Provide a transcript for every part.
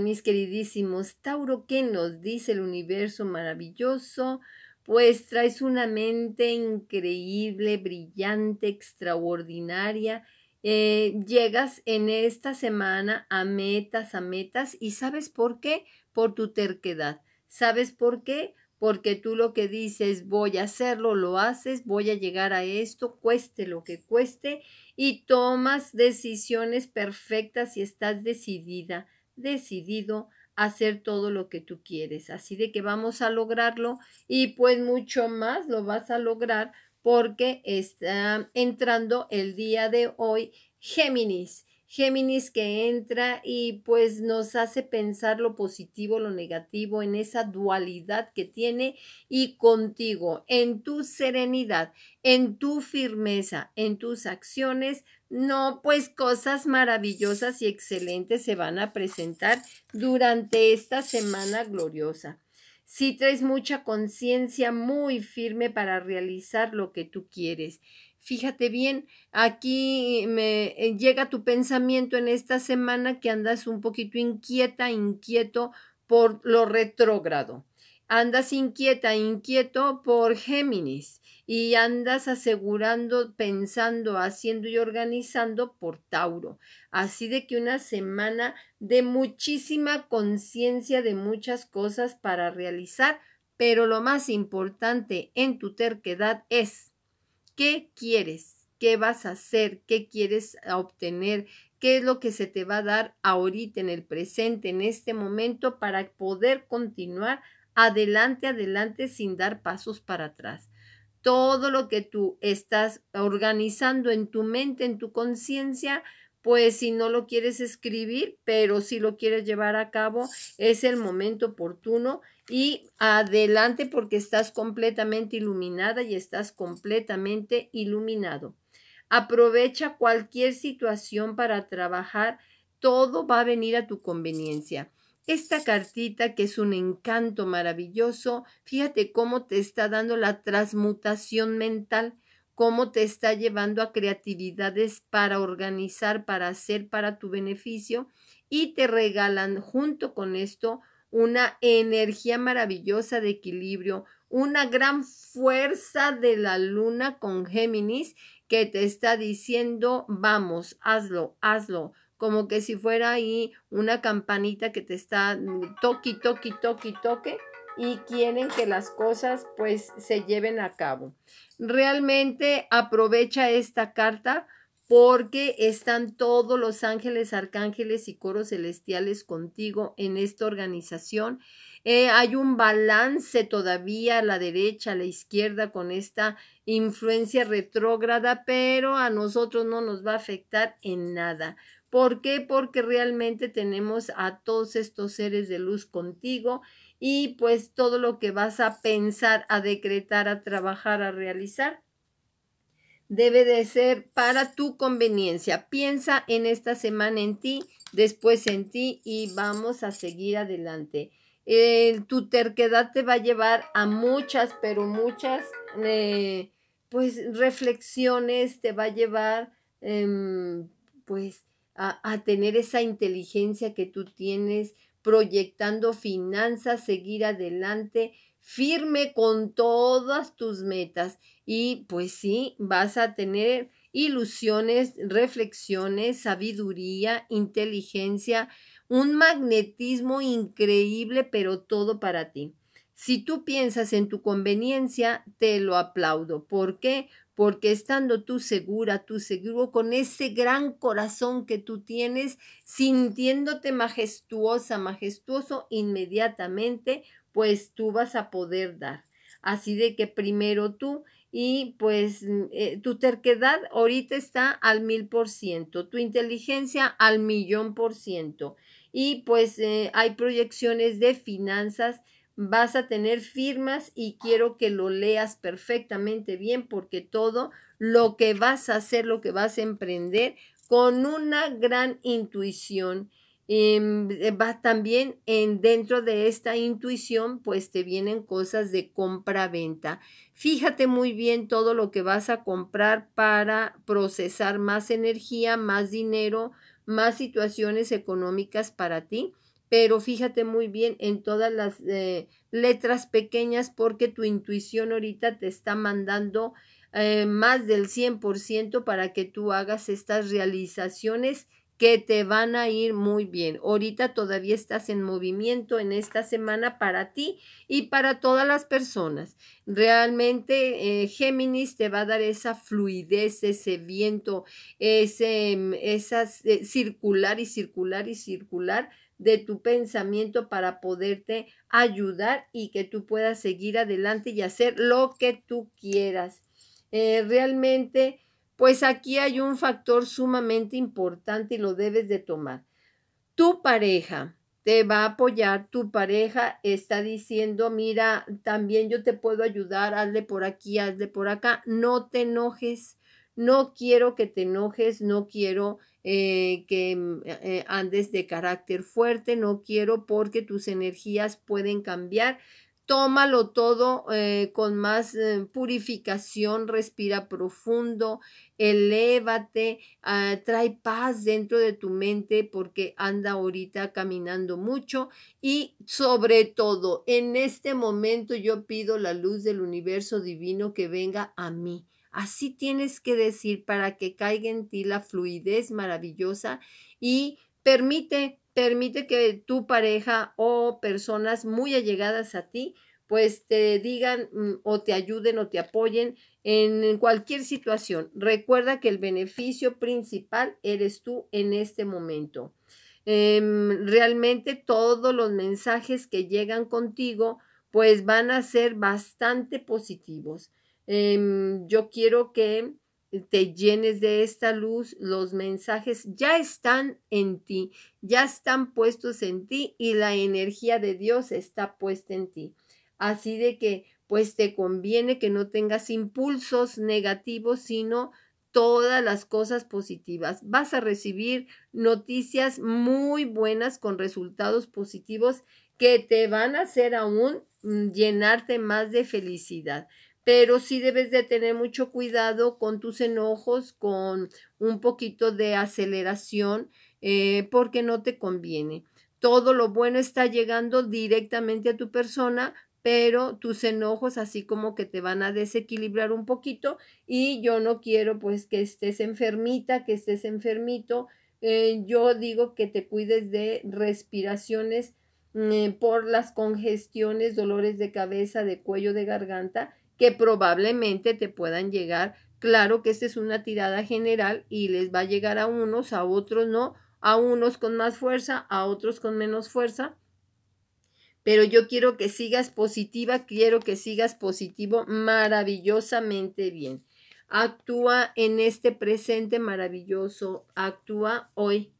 Mis queridísimos Tauro, ¿qué nos dice el universo maravilloso? Pues traes una mente increíble, brillante, extraordinaria. Eh, llegas en esta semana a metas, a metas, y ¿sabes por qué? Por tu terquedad. ¿Sabes por qué? Porque tú lo que dices, voy a hacerlo, lo haces, voy a llegar a esto, cueste lo que cueste, y tomas decisiones perfectas y estás decidida decidido hacer todo lo que tú quieres. Así de que vamos a lograrlo y pues mucho más lo vas a lograr porque está entrando el día de hoy Géminis. Géminis que entra y pues nos hace pensar lo positivo, lo negativo, en esa dualidad que tiene y contigo, en tu serenidad, en tu firmeza, en tus acciones. No, pues cosas maravillosas y excelentes se van a presentar durante esta semana gloriosa. Si traes mucha conciencia muy firme para realizar lo que tú quieres Fíjate bien, aquí me eh, llega tu pensamiento en esta semana que andas un poquito inquieta, inquieto por lo retrógrado. Andas inquieta, inquieto por Géminis y andas asegurando, pensando, haciendo y organizando por Tauro. Así de que una semana de muchísima conciencia de muchas cosas para realizar, pero lo más importante en tu terquedad es ¿Qué quieres? ¿Qué vas a hacer? ¿Qué quieres ah, obtener? ¿Qué es lo que se te va a dar ahorita en el presente, en este momento, para poder continuar adelante, adelante sin dar pasos para atrás? Todo lo que tú estás organizando en tu mente, en tu conciencia, pues si no lo quieres escribir, pero si lo quieres llevar a cabo, es el momento oportuno y adelante porque estás completamente iluminada y estás completamente iluminado. Aprovecha cualquier situación para trabajar, todo va a venir a tu conveniencia. Esta cartita que es un encanto maravilloso, fíjate cómo te está dando la transmutación mental cómo te está llevando a creatividades para organizar, para hacer, para tu beneficio y te regalan junto con esto una energía maravillosa de equilibrio, una gran fuerza de la luna con Géminis que te está diciendo, vamos, hazlo, hazlo, como que si fuera ahí una campanita que te está mm, toque, toque, toque, toque y quieren que las cosas pues se lleven a cabo. Realmente aprovecha esta carta porque están todos los ángeles, arcángeles y coros celestiales contigo en esta organización. Eh, hay un balance todavía a la derecha, a la izquierda con esta influencia retrógrada, pero a nosotros no nos va a afectar en nada. ¿Por qué? Porque realmente tenemos a todos estos seres de luz contigo y pues todo lo que vas a pensar, a decretar, a trabajar, a realizar, debe de ser para tu conveniencia. Piensa en esta semana en ti, después en ti y vamos a seguir adelante. tu terquedad te va a llevar a muchas, pero muchas, eh, pues reflexiones, te va a llevar, em, pues, a, a tener esa inteligencia que tú tienes, proyectando finanzas, seguir adelante firme con todas tus metas y pues sí, vas a tener ilusiones, reflexiones, sabiduría, inteligencia, un magnetismo increíble, pero todo para ti. Si tú piensas en tu conveniencia, te lo aplaudo. ¿Por qué? Porque estando tú segura, tú seguro, con ese gran corazón que tú tienes, sintiéndote majestuosa, majestuoso, inmediatamente, pues tú vas a poder dar. Así de que primero tú y pues mm, eh, tu terquedad ahorita está al mil por ciento, tu inteligencia al millón por ciento. Y pues eh, hay proyecciones de finanzas vas a tener firmas y quiero que lo leas perfectamente bien porque todo lo que vas a hacer, lo que vas a emprender, con una gran intuición. Em, eh, también en, dentro de esta intuición, pues te vienen cosas de compra-venta. Fíjate muy bien todo lo que vas a comprar para procesar más energía, más dinero, más situaciones económicas para ti pero fíjate muy bien en todas las eh, letras pequeñas porque tu intuición ahorita te está mandando eh, más del 100% para que tú hagas estas realizaciones que te van a ir muy bien. Ahorita todavía estás en movimiento en esta semana para ti y para todas las personas. Realmente eh, Géminis te va a dar esa fluidez, ese viento, ese, mm, esas, circular y circular y circular de tu pensamiento para poderte ayudar y que tú puedas seguir adelante y hacer lo que tú quieras. Eh, realmente, pues aquí hay un factor sumamente importante y lo debes de tomar. Tu pareja te va a apoyar, tu pareja está diciendo, mira, también yo te puedo ayudar, hazle por aquí, hazle por acá, no te enojes no quiero que te enojes, no quiero eh, que mm, e, eh, andes de carácter fuerte, no quiero porque tus energías pueden cambiar. Tómalo todo eh, con más purificación, respira profundo, elévate, ah, trae paz dentro de tu mente porque anda ahorita caminando mucho y sobre todo en este momento yo pido la luz del universo divino que venga a mí Así tienes que decir para que caiga en ti la fluidez maravillosa y permite, permite que tu pareja o personas muy allegadas a ti pues te digan mm, o te ayuden o te apoyen en cualquier situación. Recuerda que el beneficio principal eres tú en este momento. Em, realmente todos los mensajes que llegan contigo pues van a ser bastante positivos. Em, yo quiero que te llenes de esta luz, los mensajes ya están en ti, ya están puestos en ti y la energía de Dios está puesta en ti. Así de que, pues te conviene que no tengas impulsos negativos, sino todas las cosas positivas. Vas a recibir noticias muy buenas con resultados positivos que te van a hacer aún mm, llenarte más de felicidad pero sí debes de tener mucho cuidado con tus enojos, con un poquito de aceleración, eh, porque no te conviene. Todo lo bueno está llegando directamente a tu persona, pero tus enojos así como que te van a desequilibrar un poquito y yo no quiero pues que estés enfermita, que estés enfermito. Eh, yo digo que te cuides de respiraciones mm, eh, por las congestiones, dolores de cabeza, de cuello, de garganta que probablemente te puedan llegar. Claro que esta es una tirada general y les va a llegar a unos, a otros no, a unos con más fuerza, a otros con menos fuerza. Pero yo quiero que sigas positiva, quiero que sigas positivo maravillosamente bien. Actúa en este presente maravilloso, actúa hoy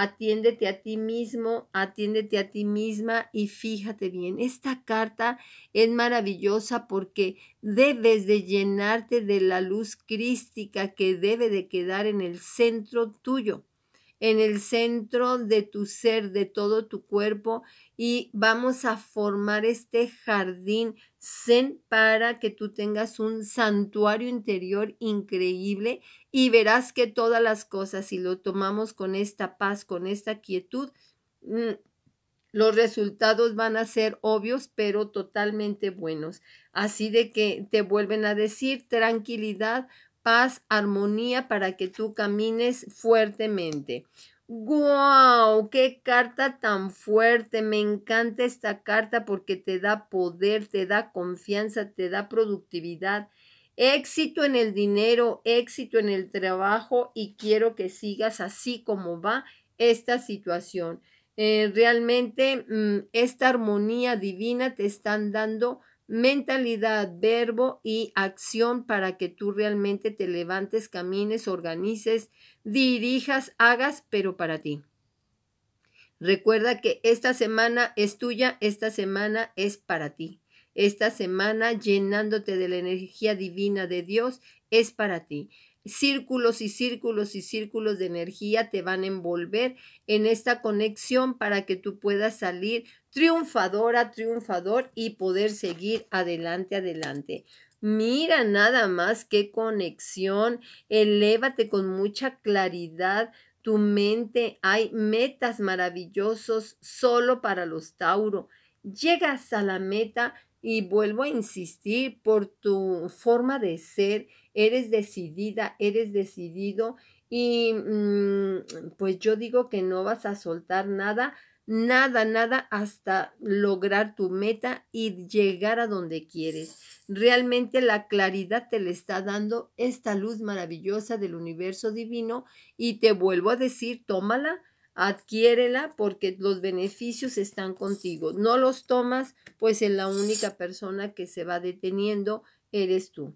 Atiéndete a ti mismo, atiéndete a ti misma y fíjate bien. Esta carta es maravillosa porque debes de llenarte de la luz crística que debe de quedar en el centro tuyo en el centro de tu ser, de todo tu cuerpo y vamos a formar este jardín zen para que tú tengas un santuario interior increíble y verás que todas las cosas, si lo tomamos con esta paz, con esta quietud, mm, los resultados van a ser obvios, pero totalmente buenos. Así de que te vuelven a decir tranquilidad, paz, armonía para que tú camines fuertemente. ¡Wow! ¡Qué carta tan fuerte! Me encanta esta carta porque te da poder, te da confianza, te da productividad, éxito en el dinero, éxito en el trabajo y quiero que sigas así como va esta situación. Eh, realmente mm, esta armonía divina te están dando mentalidad, verbo y acción para que tú realmente te levantes, camines, organices, dirijas, hagas, pero para ti. Recuerda que esta semana es tuya, esta semana es para ti. Esta semana llenándote de la energía divina de Dios es para ti. Círculos y círculos y círculos de energía te van a envolver en esta conexión para que tú puedas salir triunfadora, triunfador y poder seguir adelante, adelante. Mira nada más qué conexión, elévate con mucha claridad tu mente, hay metas maravillosos solo para los Tauro. Llegas a la meta y vuelvo a insistir por tu forma de ser, eres decidida, eres decidido y mm, pues yo digo que no vas a soltar nada nada, nada hasta lograr tu meta y llegar a donde quieres. Realmente la claridad te le está dando esta luz maravillosa del universo divino y te vuelvo a decir, tómala, adquiérela porque los beneficios están contigo. No los tomas, pues es la única persona que se va deteniendo eres tú.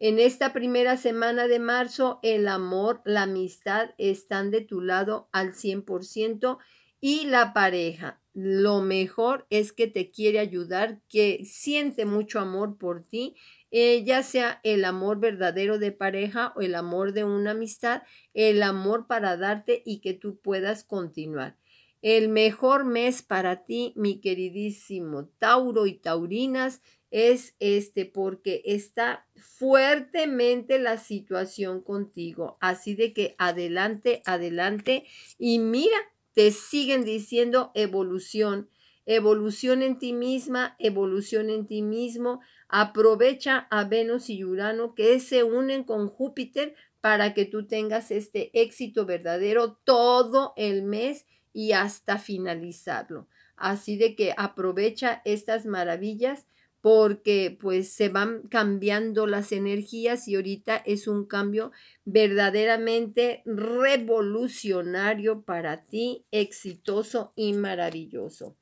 En esta primera semana de marzo, el amor, la amistad están de tu lado al 100% y la pareja. Lo mejor es que te quiere ayudar, que siente mucho amor por ti, eh, ya sea el amor verdadero de pareja o el amor de una amistad, el amor para darte y que tú puedas continuar. El mejor mes para ti, mi queridísimo Tauro y Taurinas, es este porque está fuertemente la situación contigo. Así de que adelante, adelante y mira te siguen diciendo evolución, evolución en ti misma, evolución en ti mismo. Aprovecha a Venus y Urano que se unen con Júpiter para que tú tengas este éxito verdadero todo el mes y hasta finalizarlo. Así de que aprovecha estas maravillas porque pues se van cambiando las energías y ahorita es un cambio verdaderamente revolucionario para ti, exitoso y maravilloso.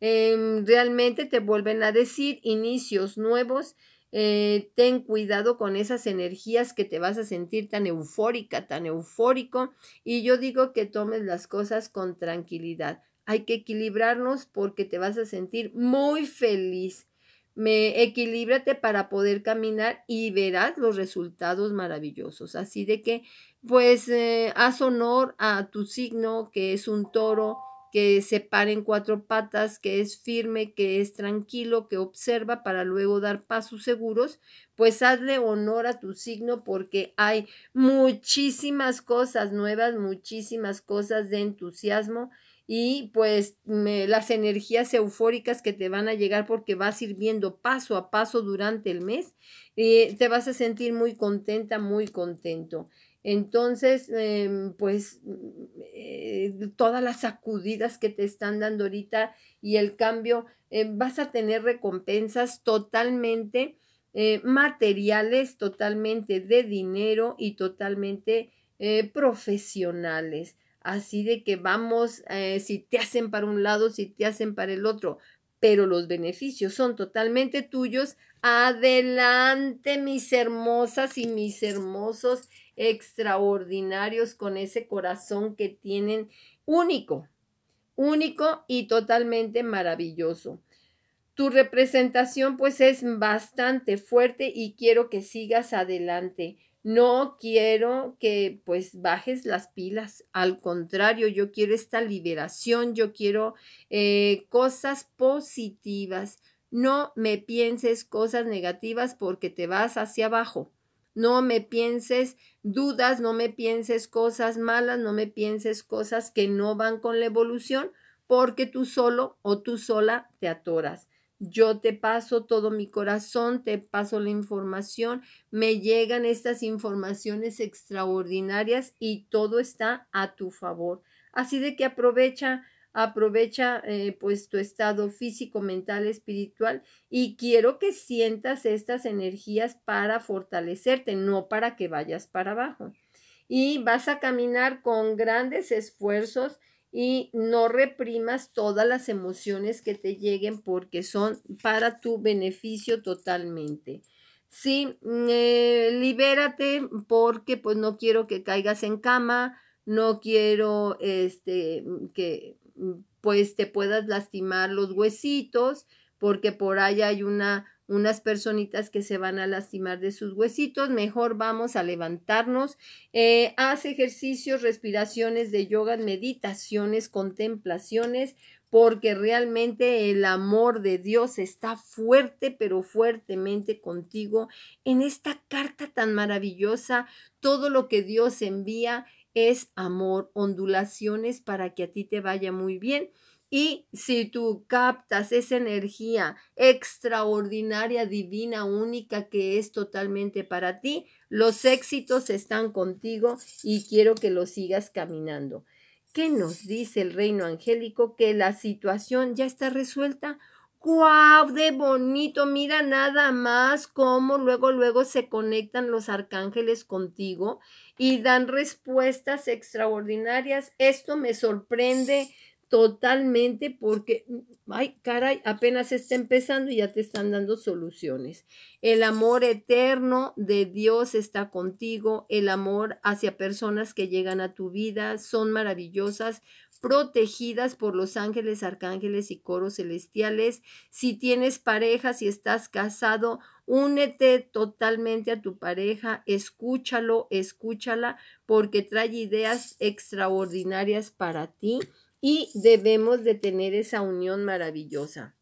Em, realmente te vuelven a decir inicios nuevos. Eh, ten cuidado con esas energías que te vas a sentir tan eufórica, tan eufórico. Y yo digo que tomes las cosas con tranquilidad. Hay que equilibrarnos porque te vas a sentir muy feliz me equilíbrate para poder caminar y verás los resultados maravillosos. Así de que, pues, eh, haz honor a tu signo, que es un toro, que se para en cuatro patas, que es firme, que es tranquilo, que observa para luego dar pasos seguros, pues hazle honor a tu signo porque hay muchísimas cosas nuevas, muchísimas cosas de entusiasmo y pues las energías eufóricas que te van a llegar porque vas ir viendo paso a paso durante el mes eh, te vas a sentir muy contenta, muy contento. Entonces, em, pues eh, todas las sacudidas que te están dando ahorita y el cambio, eh, vas a tener recompensas totalmente materiales, totalmente de dinero y totalmente profesionales. Así de que vamos, eh, si te hacen para un lado, si te hacen para el otro, pero los beneficios son totalmente tuyos. Adelante, mis hermosas y mis hermosos extraordinarios con ese corazón que tienen único, único y totalmente maravilloso. Tu representación pues es bastante fuerte y quiero que sigas adelante. No quiero que pues bajes las pilas, al contrario, yo quiero esta liberación, yo quiero eh, cosas positivas. No me pienses cosas negativas porque te vas hacia abajo. No me pienses dudas, no me pienses cosas malas, no me pienses cosas que no van con la evolución porque tú solo o tú sola te atoras yo te paso todo mi corazón, te paso la información, me llegan estas informaciones extraordinarias y todo está a tu favor. Así de que aprovecha, aprovecha eh, pues tu estado físico, mental, espiritual y quiero que sientas estas energías para fortalecerte, no para que vayas para abajo. Y vas a caminar con grandes esfuerzos y no reprimas todas las emociones que te lleguen porque son para tu beneficio totalmente. Sí, eh, libérate porque pues no quiero que caigas en cama, no quiero este, que pues te puedas lastimar los huesitos porque por ahí hay una unas personitas que se van a lastimar de sus huesitos, mejor vamos a levantarnos, eh, haz ejercicios, respiraciones de yoga, meditaciones, contemplaciones, porque realmente el amor de Dios está fuerte, pero fuertemente contigo en esta carta tan maravillosa, todo lo que Dios envía es amor, ondulaciones para que a ti te vaya muy bien. Y si tú captas esa energía extraordinaria, divina, única que es totalmente para ti, los éxitos están contigo y quiero que lo sigas caminando. ¿Qué nos dice el reino angélico? Que la situación ya está resuelta. ¡Guau! ¡De bonito! Mira nada más cómo luego, luego se conectan los arcángeles contigo y dan respuestas extraordinarias. Esto me sorprende totalmente porque, mm, ay, caray, apenas está empezando y ya te están dando soluciones. El amor eterno de Dios está contigo, el amor hacia personas que llegan a tu vida son maravillosas protegidas por los ángeles, arcángeles y coros celestiales. Si tienes pareja, si estás casado, únete totalmente a tu pareja, escúchalo, escúchala, porque trae ideas extraordinarias para ti y debemos de tener esa unión maravillosa.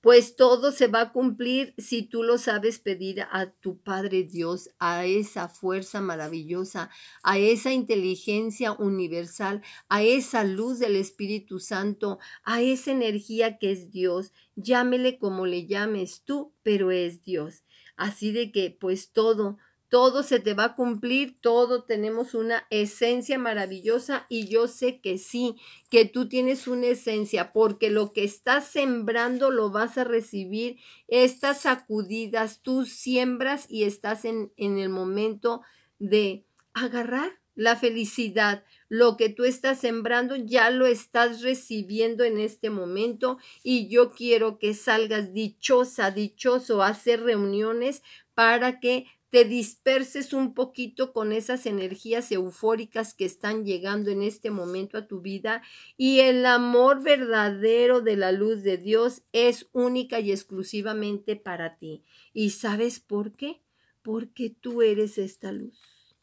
Pues todo se va a cumplir si tú lo sabes pedir a tu Padre Dios, a esa fuerza maravillosa, a esa inteligencia universal, a esa luz del Espíritu Santo, a esa energía que es Dios. Llámele como le llames tú, pero es Dios. Así de que pues todo, todo se te va a cumplir, todo tenemos una esencia maravillosa y yo sé que sí, que tú tienes una esencia, porque lo que estás sembrando lo vas a recibir, estas sacudidas, tú siembras y estás en, en el momento de agarrar la felicidad, lo que tú estás sembrando ya lo estás recibiendo en este momento y yo quiero que salgas dichosa, dichoso a hacer reuniones para que te disperses un poquito con esas energías eufóricas que están llegando en este momento a tu vida y el amor verdadero de la luz de Dios es única y exclusivamente para ti. ¿Y sabes por qué? Porque tú eres esta luz,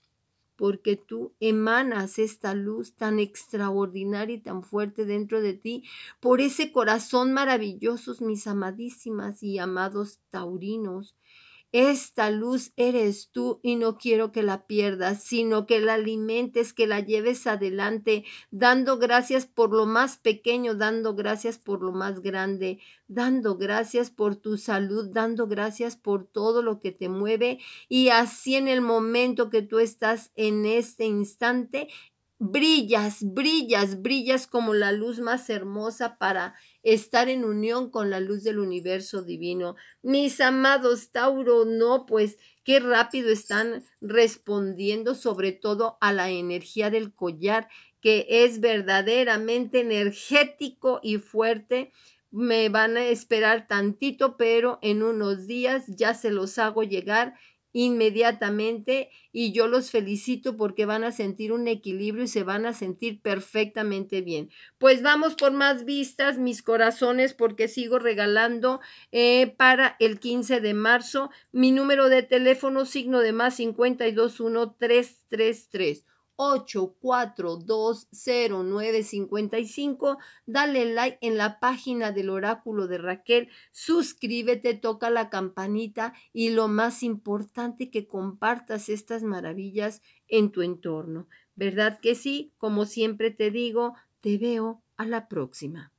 porque tú emanas esta luz tan extraordinaria y tan fuerte dentro de ti, por ese corazón maravilloso, mis amadísimas y amados taurinos esta luz eres tú y no quiero que la pierdas, sino que la alimentes, que la lleves adelante, dando gracias por lo más pequeño, dando gracias por lo más grande, dando gracias por tu salud, dando gracias por todo lo que te mueve y así en el momento que tú estás en este instante, brillas, brillas, brillas como la luz más hermosa para estar en unión con la luz del universo divino. Mis amados Tauro, no, pues qué rápido están respondiendo sobre todo a la energía del collar, que es verdaderamente energético y fuerte. Me van a esperar tantito, pero en unos días ya se los hago llegar inmediatamente y yo los felicito porque van a sentir un equilibrio y se van a sentir perfectamente bien. Pues vamos por más vistas, mis corazones, porque sigo regalando eh, para el 15 de marzo mi número de teléfono, signo de más 521333. 8420955. Dale like en la página del oráculo de Raquel, suscríbete, toca la campanita y lo más importante que compartas estas maravillas en tu entorno. ¿Verdad que sí? Como siempre te digo, te veo a la próxima.